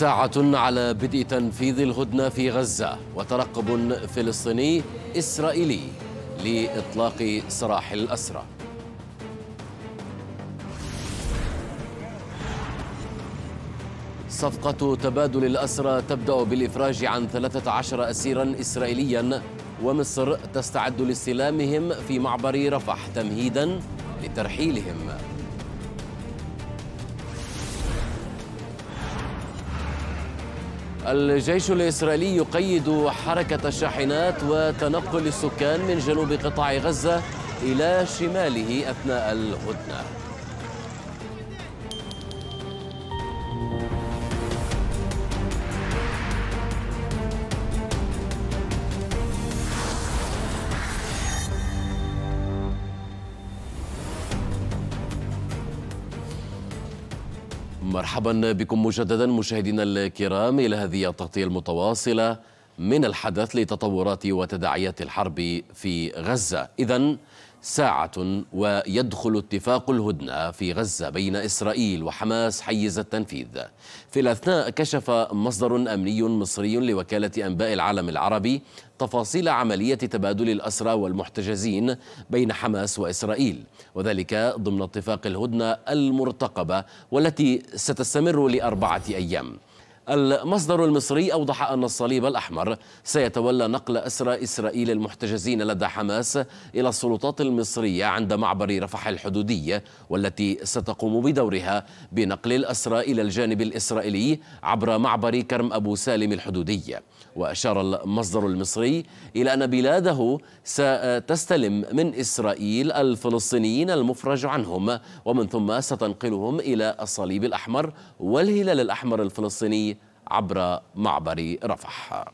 ساعة على بدء تنفيذ الهدنة في غزة وترقب فلسطيني إسرائيلي لإطلاق سراح الأسرى صفقة تبادل الأسرى تبدأ بالإفراج عن 13 أسيرا إسرائيليا ومصر تستعد لاستلامهم في معبر رفح تمهيدا لترحيلهم الجيش الإسرائيلي يقيد حركة الشاحنات وتنقل السكان من جنوب قطاع غزة إلى شماله أثناء الهدنة مرحبا بكم مجددا مشاهدينا الكرام الى هذه التغطيه المتواصله من الحدث لتطورات وتداعيات الحرب في غزه، اذا ساعة ويدخل اتفاق الهدنة في غزة بين إسرائيل وحماس حيز التنفيذ في الأثناء كشف مصدر أمني مصري لوكالة أنباء العالم العربي تفاصيل عملية تبادل الأسرى والمحتجزين بين حماس وإسرائيل وذلك ضمن اتفاق الهدنة المرتقبة والتي ستستمر لأربعة أيام المصدر المصري أوضح أن الصليب الأحمر سيتولى نقل أسرى إسرائيل المحتجزين لدى حماس إلى السلطات المصرية عند معبر رفح الحدودية والتي ستقوم بدورها بنقل الأسرى إلى الجانب الإسرائيلي عبر معبر كرم أبو سالم الحدودي وأشار المصدر المصري إلى أن بلاده ستستلم من إسرائيل الفلسطينيين المفرج عنهم ومن ثم ستنقلهم إلى الصليب الأحمر والهلال الأحمر الفلسطيني عبر معبر رفح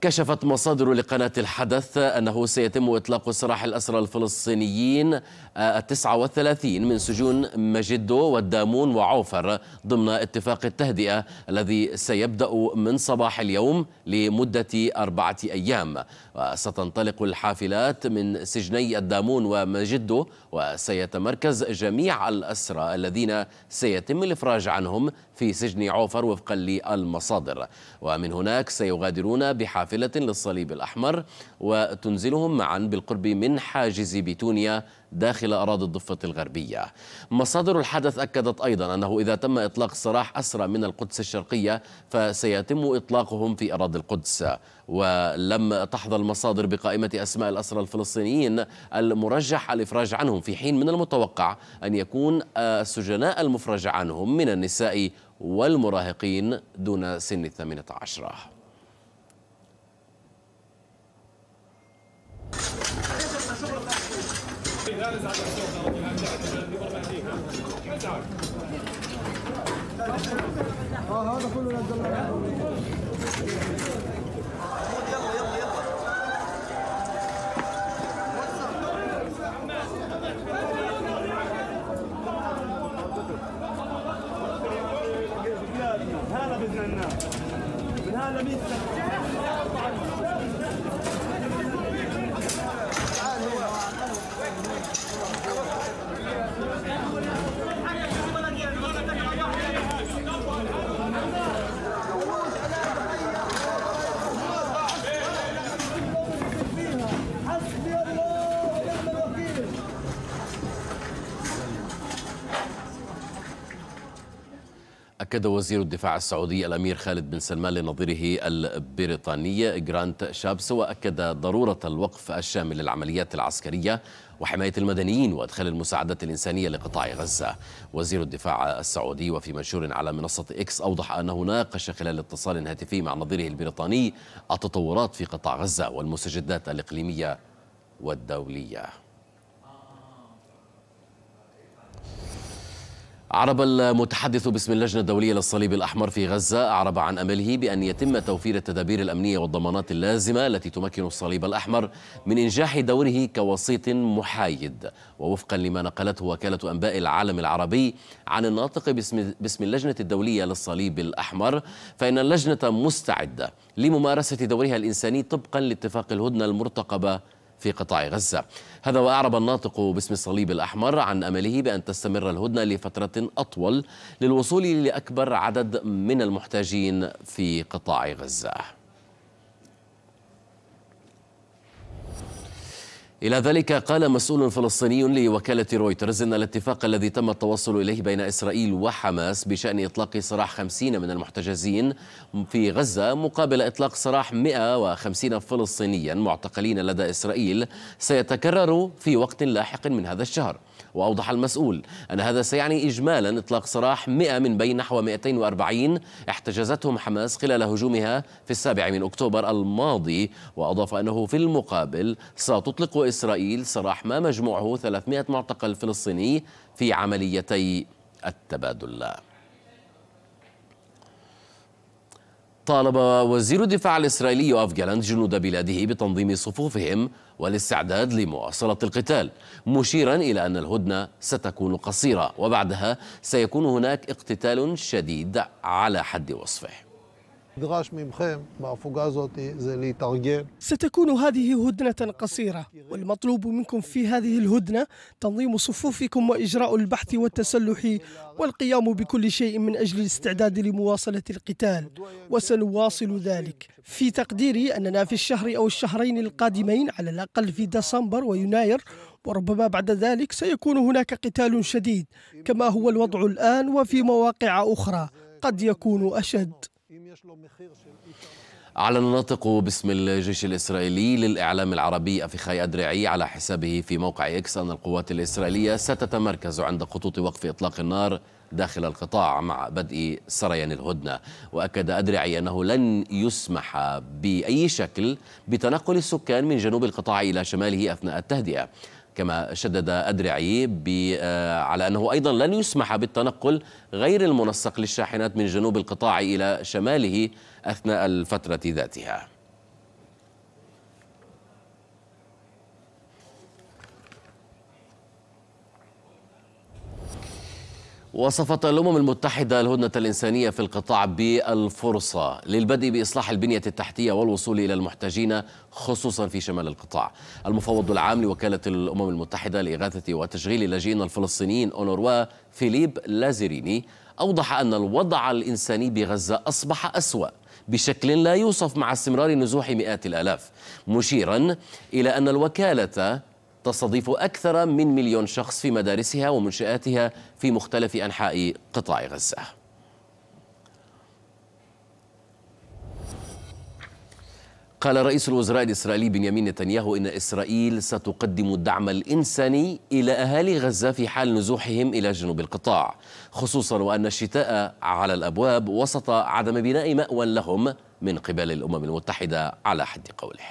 كشفت مصادر لقناة الحدث أنه سيتم إطلاق سراح الأسرى الفلسطينيين آه، التسعة والثلاثين من سجون مجدو والدامون وعوفر ضمن اتفاق التهدئة الذي سيبدأ من صباح اليوم لمدة أربعة أيام وستنطلق الحافلات من سجني الدامون ومجدو وسيتمركز جميع الأسرى الذين سيتم الإفراج عنهم في سجن عوفر وفقا للمصادر ومن هناك سيغادرون بحافلة للصليب الأحمر وتنزلهم معا بالقرب من حاجز بتونيا داخل أراضي الضفة الغربية مصادر الحدث أكدت أيضا أنه إذا تم إطلاق سراح أسرى من القدس الشرقية فسيتم إطلاقهم في أراضي القدس ولم تحظى المصادر بقائمة أسماء الأسرى الفلسطينيين المرجح الإفراج عنهم في حين من المتوقع أن يكون السجناء المفرج عنهم من النساء والمراهقين دون سن الثامنة عشرة آه، هذا كله أكد وزير الدفاع السعودي الأمير خالد بن سلمان لنظيره البريطاني جرانت شابس وأكد ضرورة الوقف الشامل للعمليات العسكرية وحماية المدنيين وإدخال المساعدات الإنسانية لقطاع غزة وزير الدفاع السعودي وفي منشور على منصة إكس أوضح أنه ناقش خلال اتصال هاتفي مع نظيره البريطاني التطورات في قطاع غزة والمستجدات الإقليمية والدولية أعرب المتحدث باسم اللجنة الدولية للصليب الأحمر في غزة أعرب عن أمله بأن يتم توفير التدابير الأمنية والضمانات اللازمة التي تمكن الصليب الأحمر من إنجاح دوره كوسيط محايد ووفقا لما نقلته وكالة أنباء العالم العربي عن الناطق باسم, باسم اللجنة الدولية للصليب الأحمر فإن اللجنة مستعدة لممارسة دورها الإنساني طبقا لاتفاق الهدنة المرتقبة في قطاع غزة هذا وأعرب الناطق باسم الصليب الأحمر عن أمله بأن تستمر الهدنة لفترة أطول للوصول لأكبر عدد من المحتاجين في قطاع غزة إلى ذلك قال مسؤول فلسطيني لوكالة رويترز إن الاتفاق الذي تم التوصل إليه بين إسرائيل وحماس بشأن إطلاق سراح 50 من المحتجزين في غزة مقابل إطلاق سراح 150 فلسطينيا معتقلين لدى إسرائيل سيتكرر في وقت لاحق من هذا الشهر وأوضح المسؤول أن هذا سيعني إجمالا إطلاق سراح 100 من بين نحو 240 احتجزتهم حماس خلال هجومها في السابع من أكتوبر الماضي وأضاف أنه في المقابل ستطلق إسرائيل سراح ما مجموعه 300 معتقل فلسطيني في عمليتي التبادل طالب وزير الدفاع الإسرائيلي يوآف جالانت جنود بلاده بتنظيم صفوفهم والاستعداد لمواصلة القتال مشيرا إلى أن الهدنة ستكون قصيرة وبعدها سيكون هناك اقتتال شديد على حد وصفه ستكون هذه هدنة قصيرة والمطلوب منكم في هذه الهدنة تنظيم صفوفكم وإجراء البحث والتسلح والقيام بكل شيء من أجل الاستعداد لمواصلة القتال وسنواصل ذلك في تقديري أننا في الشهر أو الشهرين القادمين على الأقل في ديسمبر ويناير وربما بعد ذلك سيكون هناك قتال شديد كما هو الوضع الآن وفي مواقع أخرى قد يكون أشد أعلن الناطق باسم الجيش الإسرائيلي للإعلام العربي أفيخاي أدرعي على حسابه في موقع إكس أن القوات الإسرائيلية ستتمركز عند خطوط وقف إطلاق النار داخل القطاع مع بدء سريان الهدنة وأكد أدرعي أنه لن يسمح بأي شكل بتنقل السكان من جنوب القطاع إلى شماله أثناء التهدئة كما شدد أدرعي آه، على أنه أيضا لن يسمح بالتنقل غير المنسق للشاحنات من جنوب القطاع إلى شماله أثناء الفترة ذاتها وصفت الأمم المتحدة الهدنة الإنسانية في القطاع بالفرصة للبدء بإصلاح البنية التحتية والوصول إلى المحتاجين خصوصا في شمال القطاع المفوض العام لوكالة الأمم المتحدة لإغاثة وتشغيل اللاجئين الفلسطينيين أونروا فيليب لازريني أوضح أن الوضع الإنساني بغزة أصبح أسوأ بشكل لا يوصف مع استمرار نزوح مئات الآلاف مشيرا إلى أن الوكالة تستضيف أكثر من مليون شخص في مدارسها ومنشآتها في مختلف أنحاء قطاع غزة قال رئيس الوزراء الإسرائيلي بنيامين نتنياهو إن إسرائيل ستقدم الدعم الإنساني إلى أهالي غزة في حال نزوحهم إلى جنوب القطاع خصوصا وأن الشتاء على الأبواب وسط عدم بناء مأوى لهم من قبل الأمم المتحدة على حد قوله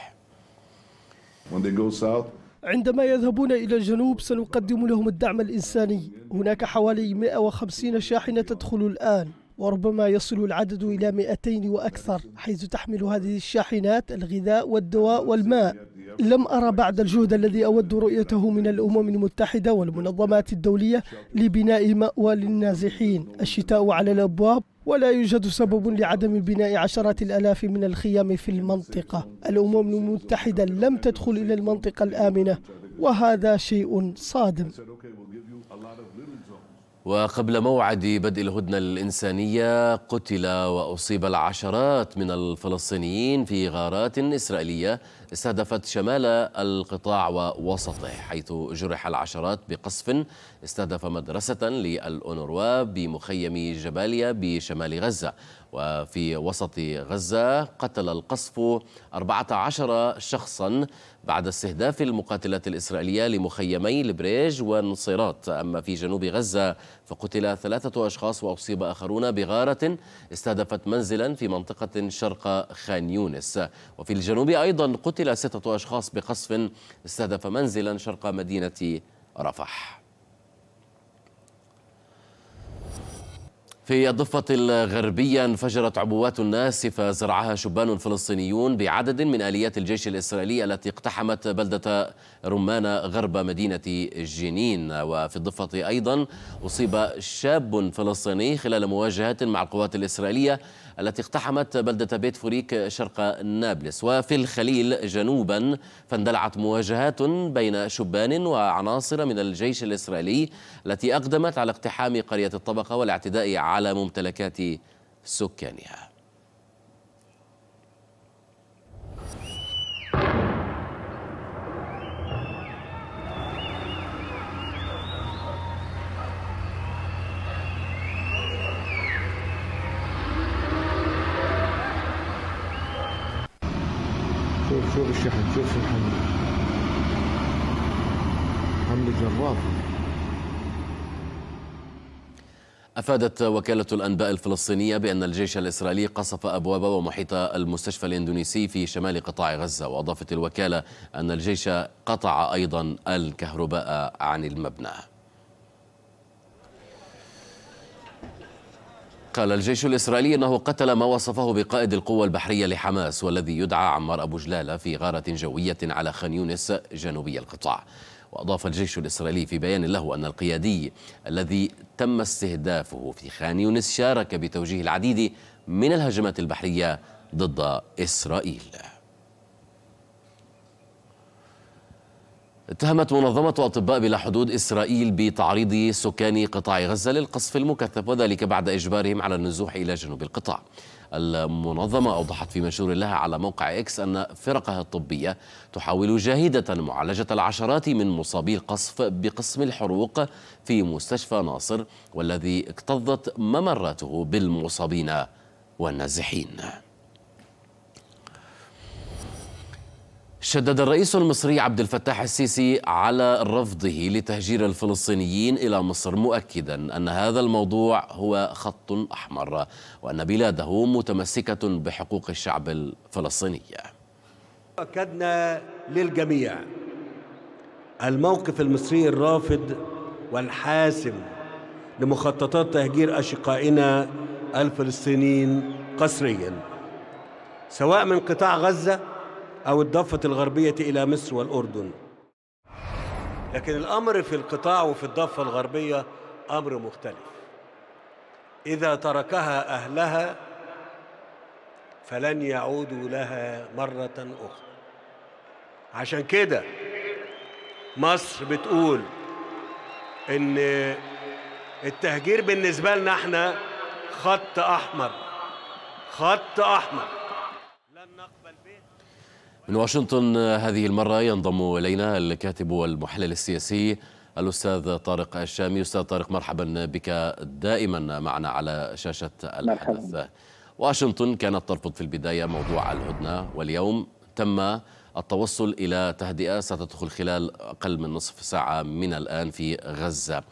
عندما يذهبون إلى الجنوب سنقدم لهم الدعم الإنساني هناك حوالي 150 شاحنة تدخل الآن وربما يصل العدد إلى 200 وأكثر حيث تحمل هذه الشاحنات الغذاء والدواء والماء لم أرى بعد الجهد الذي أود رؤيته من الأمم المتحدة والمنظمات الدولية لبناء مأوى للنازحين الشتاء على الأبواب ولا يوجد سبب لعدم بناء عشرات الألاف من الخيام في المنطقة الأمم المتحدة لم تدخل إلى المنطقة الآمنة وهذا شيء صادم وقبل موعد بدء الهدنة الإنسانية قتل وأصيب العشرات من الفلسطينيين في غارات إسرائيلية استهدفت شمال القطاع ووسطه حيث جرح العشرات بقصف استهدف مدرسة للأونروا بمخيم جباليا بشمال غزة وفي وسط غزة قتل القصف 14 شخصا بعد استهداف المقاتلات الإسرائيلية لمخيمي البريج والنصيرات أما في جنوب غزة فقتل ثلاثة أشخاص وأصيب آخرون بغارة استهدفت منزلا في منطقة شرق خان يونس وفي الجنوب أيضا قتل ستة أشخاص بقصف استهدف منزلا شرق مدينة رفح في الضفة الغربية انفجرت عبوات ناسفة زرعها شبان فلسطينيون بعدد من آليات الجيش الإسرائيلي التي اقتحمت بلدة رمانة غرب مدينة جنين وفي الضفة أيضا أصيب شاب فلسطيني خلال مواجهات مع القوات الإسرائيلية التي اقتحمت بلدة بيت فوريك شرق نابلس وفي الخليل جنوبا فاندلعت مواجهات بين شبان وعناصر من الجيش الإسرائيلي التي أقدمت على اقتحام قرية الطبقة والاعتداء على ممتلكات سكانها شوف الشحن شوف الحمل حمل جرافي أفادت وكالة الأنباء الفلسطينية بأن الجيش الإسرائيلي قصف أبواب ومحيط المستشفى الإندونيسي في شمال قطاع غزة وأضافت الوكالة أن الجيش قطع أيضا الكهرباء عن المبنى قال الجيش الإسرائيلي أنه قتل ما وصفه بقائد القوة البحرية لحماس والذي يدعى عمار أبو جلالة في غارة جوية على خان يونس جنوبي القطاع وأضاف الجيش الإسرائيلي في بيان له أن القيادي الذي تم استهدافه في خان يونس شارك بتوجيه العديد من الهجمات البحرية ضد إسرائيل اتهمت منظمة أطباء بلا حدود إسرائيل بتعريض سكان قطاع غزة للقصف المكثف وذلك بعد إجبارهم على النزوح إلى جنوب القطاع المنظمة أوضحت في منشور لها على موقع إكس أن فرقها الطبية تحاول جاهدة معالجة العشرات من مصابي القصف بقسم الحروق في مستشفى ناصر والذي اكتظت ممراته بالمصابين والنازحين شدد الرئيس المصري عبد الفتاح السيسي على رفضه لتهجير الفلسطينيين الى مصر مؤكدا ان هذا الموضوع هو خط احمر وان بلاده متمسكه بحقوق الشعب الفلسطيني. اكدنا للجميع الموقف المصري الرافض والحاسم لمخططات تهجير اشقائنا الفلسطينيين قسريا سواء من قطاع غزه أو الضفة الغربية إلى مصر والأردن لكن الأمر في القطاع وفي الضفة الغربية أمر مختلف إذا تركها أهلها فلن يعودوا لها مرة أخرى عشان كده مصر بتقول إن التهجير بالنسبة لنا احنا خط أحمر خط أحمر من واشنطن هذه المرة ينضم إلينا الكاتب والمحلل السياسي الأستاذ طارق الشامي أستاذ طارق مرحبا بك دائما معنا على شاشة الحدث مرحبا. واشنطن كانت ترفض في البداية موضوع الهدنة واليوم تم التوصل إلى تهدئة ستدخل خلال أقل من نصف ساعة من الآن في غزة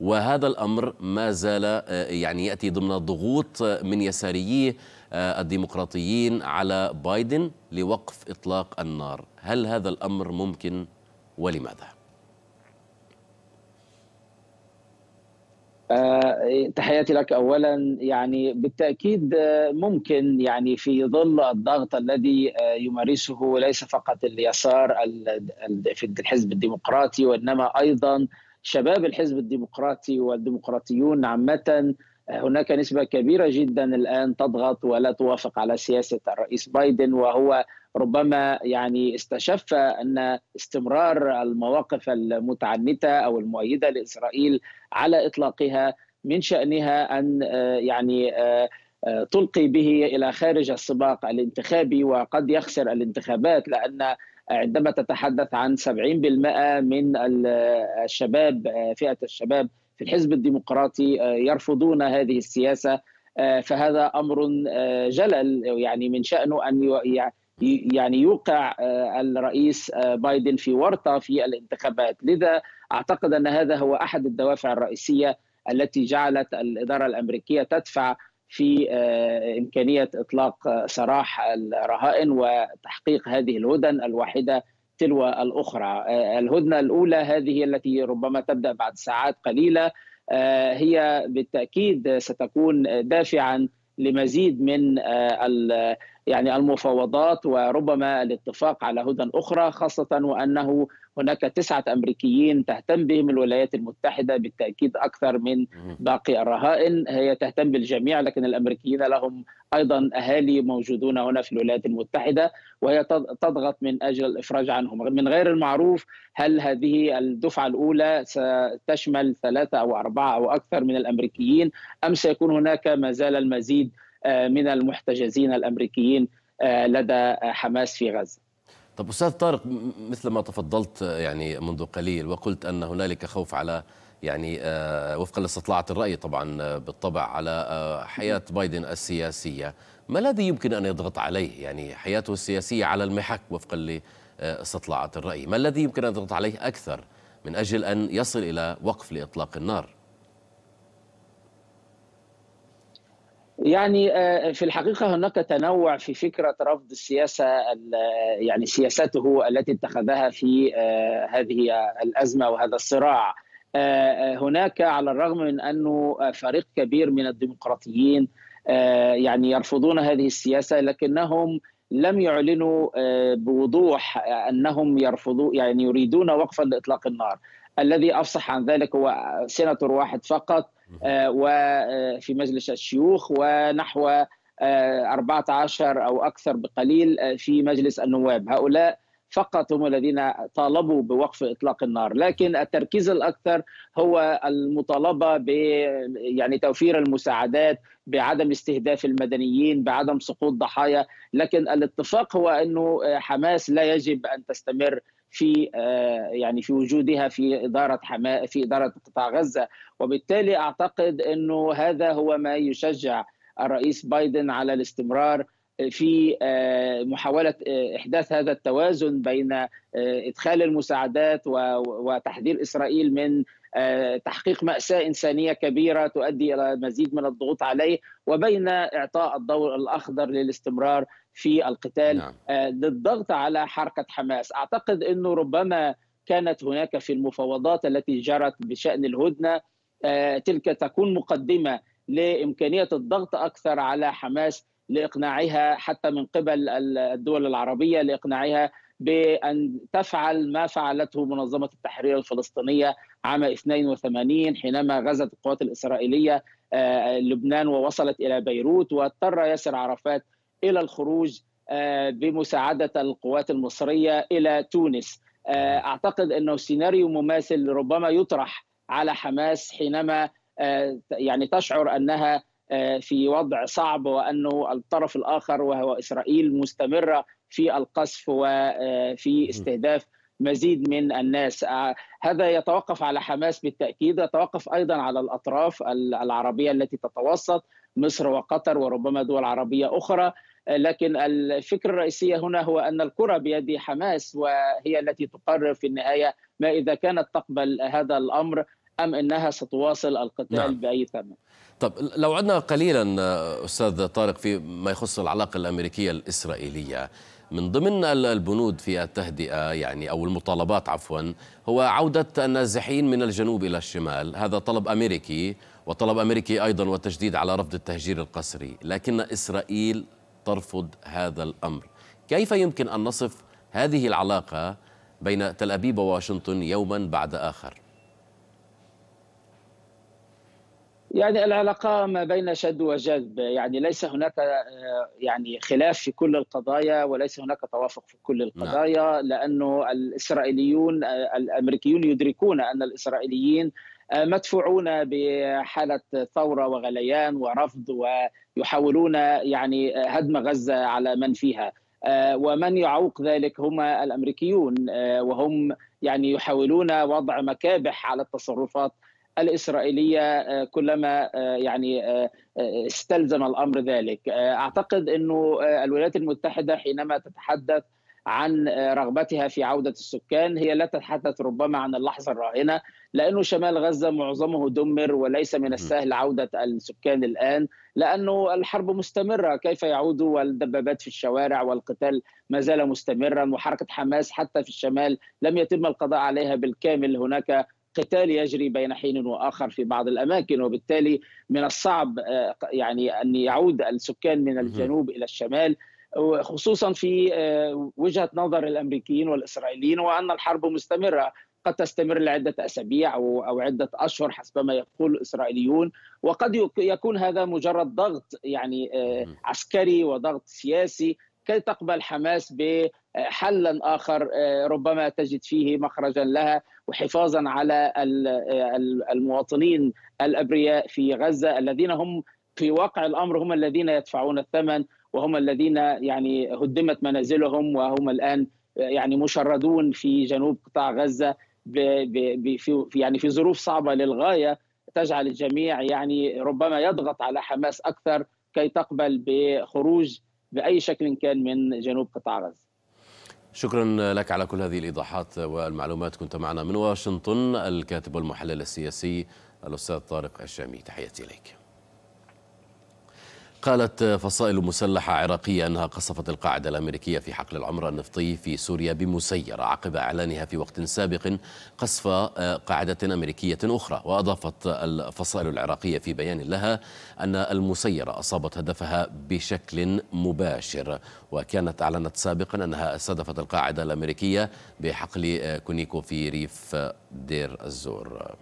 وهذا الأمر ما زال يعني يأتي ضمن ضغوط من يساريي آه، الديمقراطيين على بايدن لوقف إطلاق النار هل هذا الأمر ممكن ولماذا؟ آه، تحياتي لك اولا يعني بالتاكيد آه، ممكن يعني في ظل الضغط الذي يمارسه ليس فقط اليسار في الحزب الديمقراطي وانما ايضا شباب الحزب الديمقراطي والديمقراطيون عامه هناك نسبة كبيرة جدا الآن تضغط ولا توافق على سياسة الرئيس بايدن وهو ربما يعني استشف أن استمرار المواقف المتعنتة أو المؤيدة لإسرائيل على إطلاقها من شأنها أن آه، يعني آه، آه، تلقي به إلى خارج السباق الانتخابي وقد يخسر الانتخابات لأن عندما تتحدث عن 70% من الشباب فئة الشباب في الحزب الديمقراطي آه، يرفضون هذه السياسه آه، فهذا امر آه، جلل يعني من شانه ان يعني يوقع الرئيس بايدن في ورطه في الانتخابات، لذا اعتقد ان هذا هو احد الدوافع الرئيسيه التي جعلت الاداره الامريكيه تدفع في امكانيه اطلاق سراح الرهائن وتحقيق هذه الهدن الواحده تلو الأخرى آه، الهدنة الأولى هذه التي ربما تبدأ بعد ساعات قليلة آه، هي بالتأكيد ستكون دافعا لمزيد من آه، يعني المفاوضات وربما الاتفاق على هدن أخرى خاصة وأنه هناك تسعة أمريكيين تهتم بهم الولايات المتحدة بالتأكيد أكثر من باقي الرهائن هي تهتم بالجميع لكن الأمريكيين لهم أيضا أهالي موجودون هنا في الولايات المتحدة وهي تضغط من أجل الإفراج عنهم من غير المعروف هل هذه الدفعة الأولى ستشمل ثلاثة أو أربعة أو أكثر من الأمريكيين أم سيكون هناك ما زال المزيد آه، من المحتجزين الأمريكيين آه، لدى حماس في غزة طب استاذ طارق مثل ما تفضلت آه، يعني منذ قليل وقلت ان هنالك خوف على يعني آه، وفقا لاستطلاعات الراي طبعا آه، بالطبع على حياه بايدن السياسيه ما الذي يمكن ان يضغط عليه يعني حياته السياسيه على المحك وفقا لاستطلاعات الراي ما الذي يمكن ان يضغط عليه اكثر من اجل ان يصل الى وقف لاطلاق النار يعني آه، في الحقيقة هناك تنوع في فكرة رفض السياسة يعني سياسته التي اتخذها في آه، هذه الأزمة وهذا الصراع آه، هناك على الرغم من أنه فريق كبير من الديمقراطيين يعني يرفضون هذه السياسة لكنهم لم يعلنوا بوضوح أنهم يرفضوا يعني يريدون وقفا لإطلاق النار الذي أفصح عن ذلك هو سيناتور واحد فقط آه، وفي آه، مجلس الشيوخ ونحو 14 آه، أو أكثر بقليل في مجلس النواب هؤلاء فقط هم الذين طالبوا بوقف اطلاق النار لكن التركيز الاكثر هو المطالبه ب يعني توفير المساعدات بعدم استهداف المدنيين بعدم سقوط ضحايا لكن الاتفاق هو انه حماس لا يجب ان تستمر في آه، يعني في وجودها في اداره حما في اداره قطاع غزه وبالتالي اعتقد انه هذا هو ما يشجع الرئيس بايدن على الاستمرار في آه، محاولة آه، إحداث هذا التوازن بين إدخال المساعدات وتحذير إسرائيل من آه، تحقيق مأساة إنسانية كبيرة تؤدي إلى مزيد من الضغوط عليه وبين إعطاء الضوء الأخضر للاستمرار في القتال نعم. آه، للضغط على حركة حماس أعتقد أنه ربما كانت هناك في المفاوضات التي جرت بشأن الهدنة آه، تلك تكون مقدمة لإمكانية الضغط أكثر على حماس لإقناعها حتى من قبل الدول العربية لإقناعها بأن تفعل ما فعلته منظمة التحرير الفلسطينية عام 82 حينما غزت القوات الإسرائيلية آه، لبنان ووصلت إلى بيروت واضطر ياسر عرفات إلى الخروج آه، بمساعدة القوات المصرية إلى تونس آه، أعتقد أنه سيناريو مماثل ربما يطرح على حماس حينما يعني تشعر أنها في وضع صعب وأنه الطرف الآخر وهو إسرائيل مستمرة في القصف وفي آه، استهداف مزيد من الناس آه، هذا يتوقف على حماس بالتاكيد يتوقف ايضا على الاطراف العربيه التي تتوسط مصر وقطر وربما دول عربيه اخرى آه، لكن الفكرة الرئيسية هنا هو أن الكرة بيد حماس وهي التي تقرر في النهاية ما إذا كانت تقبل هذا الأمر أم أنها ستواصل القتال نعم. بأي ثمن طب لو عدنا قليلا أستاذ طارق في ما يخص العلاقة الأمريكية الإسرائيلية من ضمن البنود في التهدئة يعني أو المطالبات عفوا هو عودة النازحين من الجنوب إلى الشمال هذا طلب أمريكي وطلب أمريكي أيضا وتجديد على رفض التهجير القسري لكن إسرائيل ترفض هذا الأمر كيف يمكن أن نصف هذه العلاقة بين تل أبيب وواشنطن يوما بعد آخر؟ يعني العلاقه ما بين شد وجذب يعني ليس هناك آه، يعني خلاف في كل القضايا وليس هناك توافق في كل نعم. القضايا نعم. لانه الاسرائيليون آه، الامريكيون يدركون ان الاسرائيليين آه، مدفوعون بحاله ثوره وغليان ورفض ويحاولون يعني هدم غزه على من فيها ومن يعوق ذلك هم الامريكيون وهم يعني يحاولون وضع مكابح على التصرفات الاسرائيليه آه، كلما آه، يعني آه، استلزم الامر ذلك اعتقد انه الولايات المتحده حينما تتحدث عن رغبتها في عودة السكان هي لا تتحدث ربما عن اللحظة الراهنة لأنه شمال غزة معظمه دمر وليس من السهل عودة السكان الآن لأنه الحرب مستمرة كيف يعودوا والدبابات في الشوارع والقتال ما زال مستمرا وحركة حماس حتى في الشمال لم يتم القضاء عليها بالكامل هناك قتال يجري بين حين واخر في بعض الاماكن وبالتالي من الصعب آه، يعني ان يعود السكان من الجنوب الى الشمال خصوصا في آه، وجهه نظر الامريكيين والاسرائيليين وان الحرب مستمره قد تستمر لعدة أسابيع أو عدة أشهر حسب ما يقول الإسرائيليون وقد يكون هذا مجرد ضغط يعني آه، عسكري وضغط سياسي كي تقبل حماس بحل آه، آخر آه، ربما تجد فيه مخرجا لها وحفاظا على آه، المواطنين الأبرياء في غزة الذين هم في واقع الأمر هم الذين يدفعون الثمن وهم الذين يعني هدمت منازلهم وهم الآن يعني مشردون في جنوب قطاع غزة في يعني في ظروف صعبة للغاية تجعل الجميع يعني ربما يضغط على حماس أكثر كي تقبل بخروج باي شكل كان من جنوب قطاع غزه شكرا لك على كل هذه الايضاحات والمعلومات كنت معنا من واشنطن الكاتب والمحلل السياسي الاستاذ طارق الشامي تحياتي اليك قالت فصائل مسلحة عراقية أنها قصفت القاعدة الأمريكية في حقل العمرة النفطي في سوريا بمسيرة عقب إعلانها في وقت سابق قصف آه، قاعدة أمريكية أخرى وأضافت الفصائل العراقية في بيان لها أن المسيرة أصابت هدفها بشكل مباشر وكانت أعلنت سابقا أنها استهدفت القاعدة الأمريكية بحقل آه، كونيكو في ريف دير الزور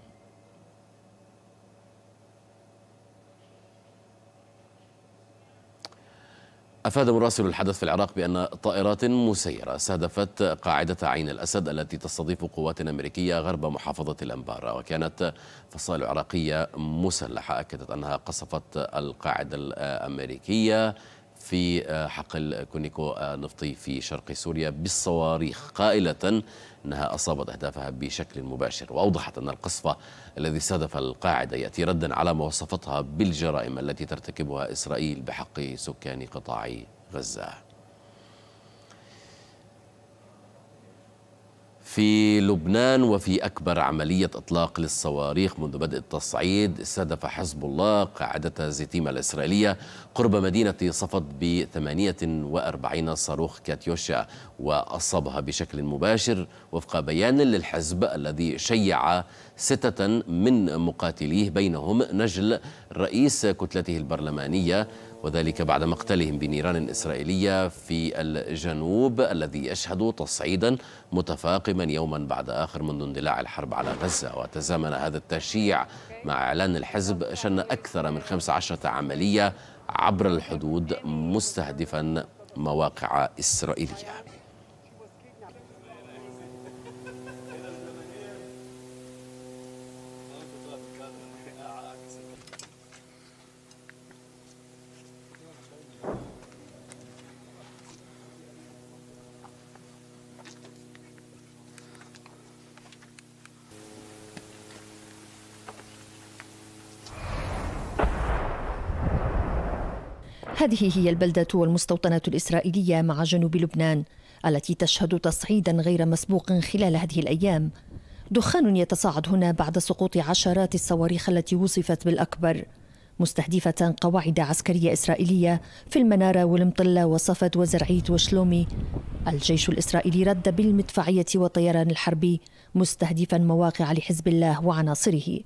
أفاد مراسل الحدث في العراق بأن طائرات مسيرة استهدفت قاعدة عين الأسد التي تستضيف قوات أمريكية غرب محافظة الأنبار وكانت فصائل عراقية مسلحة أكدت أنها قصفت القاعدة الأمريكية في آه، حقل كونيكو النفطي آه، في شرق سوريا بالصواريخ قائلة أنها أصابت أهدافها بشكل مباشر وأوضحت أن القصف الذي استهدف القاعدة يأتي ردا على ما وصفتها بالجرائم التي ترتكبها إسرائيل بحق سكان قطاع غزة في لبنان وفي أكبر عملية إطلاق للصواريخ منذ بدء التصعيد استهدف حزب الله قاعدة زيتيما الإسرائيلية قرب مدينة صفد ب 48 صاروخ كاتيوشا وأصابها بشكل مباشر وفق بيان للحزب الذي شيع ستة من مقاتليه بينهم نجل رئيس كتلته البرلمانية وذلك بعد مقتلهم بنيران إسرائيلية في الجنوب الذي يشهد تصعيدا متفاقما يوما بعد آخر منذ اندلاع الحرب على غزة وتزامن هذا التشييع مع إعلان الحزب شن أكثر من 15 عملية عبر الحدود مستهدفا مواقع إسرائيلية هذه هي البلدة والمستوطنة الإسرائيلية مع جنوب لبنان التي تشهد تصعيدا غير مسبوق خلال هذه الأيام دخان يتصاعد هنا بعد سقوط عشرات الصواريخ التي وصفت بالأكبر مستهدفة قواعد عسكرية إسرائيلية في المنارة والمطلة وصفد وزرعيت وشلومي الجيش الإسرائيلي رد بالمدفعية والطيران الحربي مستهدفا مواقع لحزب الله وعناصره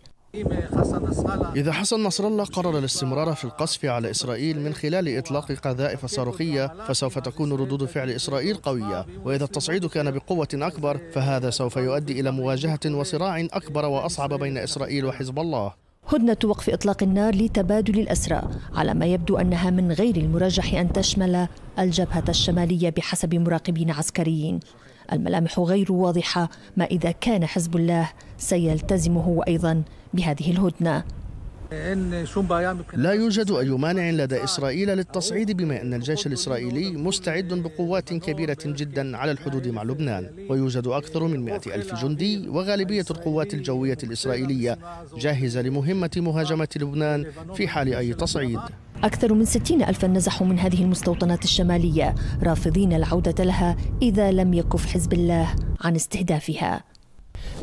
إذا حسن نصر الله قرر الاستمرار في القصف على إسرائيل من خلال إطلاق قذائف صاروخية فسوف تكون ردود فعل إسرائيل قوية وإذا التصعيد كان بقوة أكبر فهذا سوف يؤدي إلى مواجهة وصراع أكبر وأصعب بين إسرائيل وحزب الله هدنة وقف إطلاق النار لتبادل الأسرى على ما يبدو أنها من غير المرجح أن تشمل الجبهة الشمالية بحسب مراقبين عسكريين الملامح غير واضحه ما اذا كان حزب الله سيلتزم هو ايضا بهذه الهدنه لا يوجد أي مانع لدى إسرائيل للتصعيد بما أن الجيش الإسرائيلي مستعد بقوات كبيرة جدا على الحدود مع لبنان ويوجد أكثر من مئة ألف جندي وغالبية القوات الجوية الإسرائيلية جاهزة لمهمة مهاجمة لبنان في حال أي تصعيد أكثر من ستين ألفا نزحوا من هذه المستوطنات الشمالية رافضين العودة لها إذا لم يكف حزب الله عن استهدافها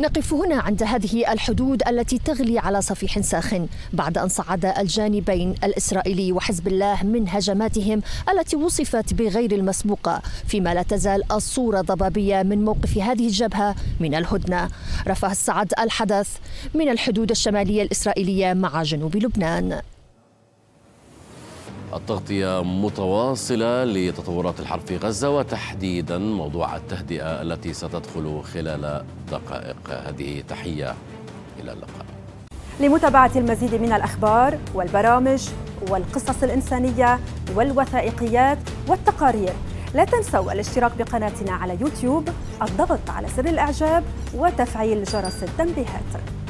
نقف هنا عند هذه الحدود التي تغلي على صفيح ساخن بعد أن صعد الجانبين الإسرائيلي وحزب الله من هجماتهم التي وصفت بغير المسبوقة فيما لا تزال الصورة ضبابية من موقف هذه الجبهة من الهدنة رفع السعد الحدث من الحدود الشمالية الإسرائيلية مع جنوب لبنان التغطية متواصلة لتطورات الحرب في غزة وتحديدا موضوع التهدئة التي ستدخل خلال دقائق هذه تحية إلى اللقاء لمتابعة المزيد من الأخبار والبرامج والقصص الإنسانية والوثائقيات والتقارير لا تنسوا الاشتراك بقناتنا على يوتيوب الضغط على زر الإعجاب وتفعيل جرس التنبيهات